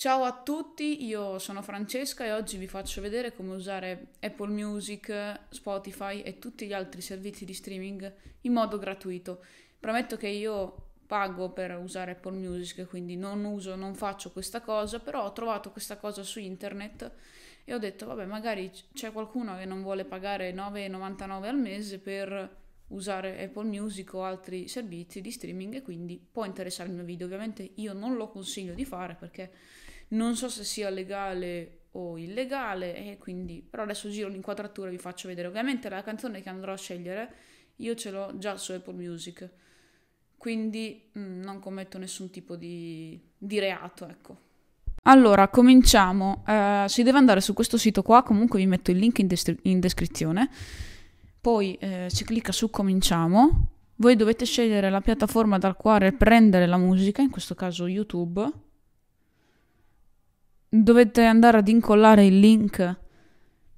Ciao a tutti, io sono Francesca e oggi vi faccio vedere come usare Apple Music, Spotify e tutti gli altri servizi di streaming in modo gratuito. Prometto che io pago per usare Apple Music, quindi non uso, non faccio questa cosa, però ho trovato questa cosa su internet e ho detto vabbè, magari c'è qualcuno che non vuole pagare 9,99 al mese per usare Apple Music o altri servizi di streaming e quindi può interessare il mio video. Ovviamente io non lo consiglio di fare perché non so se sia legale o illegale e eh, quindi però adesso giro l'inquadratura e vi faccio vedere ovviamente la canzone che andrò a scegliere io ce l'ho già su Apple Music quindi mh, mm, non commetto nessun tipo di, di reato ecco allora, cominciamo. Uh, eh, si deve andare su questo sito qua, comunque vi metto il link in, destri- in descrizione. Poi uh, eh, si clicca su cominciamo. Voi dovete scegliere la piattaforma dal quale prendere la musica, in questo caso YouTube dovete andare ad incollare il link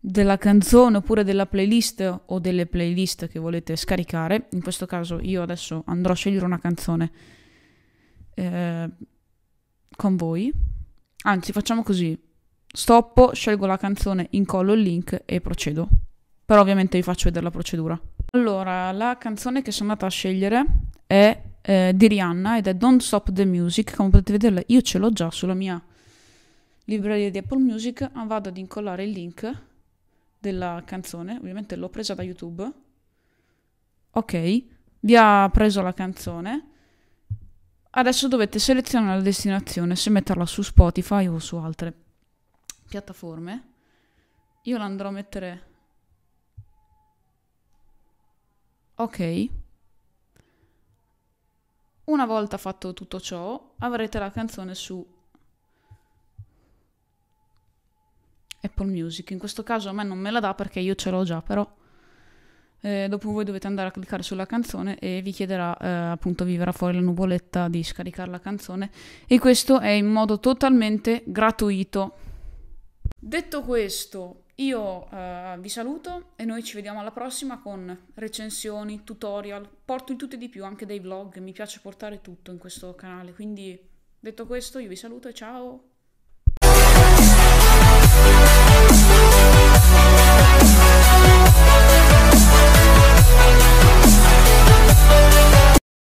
della canzone oppure della playlist o delle playlist che volete scaricare. In questo caso io adesso andrò a scegliere una canzone eh, con voi. Anzi, facciamo così. Stoppo, scelgo la canzone, incollo il link e procedo. Però ovviamente vi faccio vedere la procedura. Allora, la canzone che sono andata a scegliere è eh, di Rihanna ed è Don't Stop the Music. Come potete vedere, io ce l'ho già sulla mia libreria di Apple Music, ah, vado ad incollare il link della canzone, ovviamente l'ho presa da YouTube. Ok, vi ha preso la canzone. Adesso dovete selezionare la destinazione, se metterla su Spotify o su altre piattaforme. Io la andrò a mettere... Ok. Una volta fatto tutto ciò, avrete la canzone su Apple Music. In questo caso a me non me la dà perché io ce l'ho già, però eh, dopo voi dovete andare a cliccare sulla canzone e vi chiederà, eh, appunto, vi verrà fuori la nuvoletta di scaricare la canzone e questo è in modo totalmente gratuito. Detto questo, io eh, vi saluto e noi ci vediamo alla prossima con recensioni, tutorial, porto in tutto e di più, anche dei vlog, mi piace portare tutto in questo canale, quindi detto questo io vi saluto e ciao!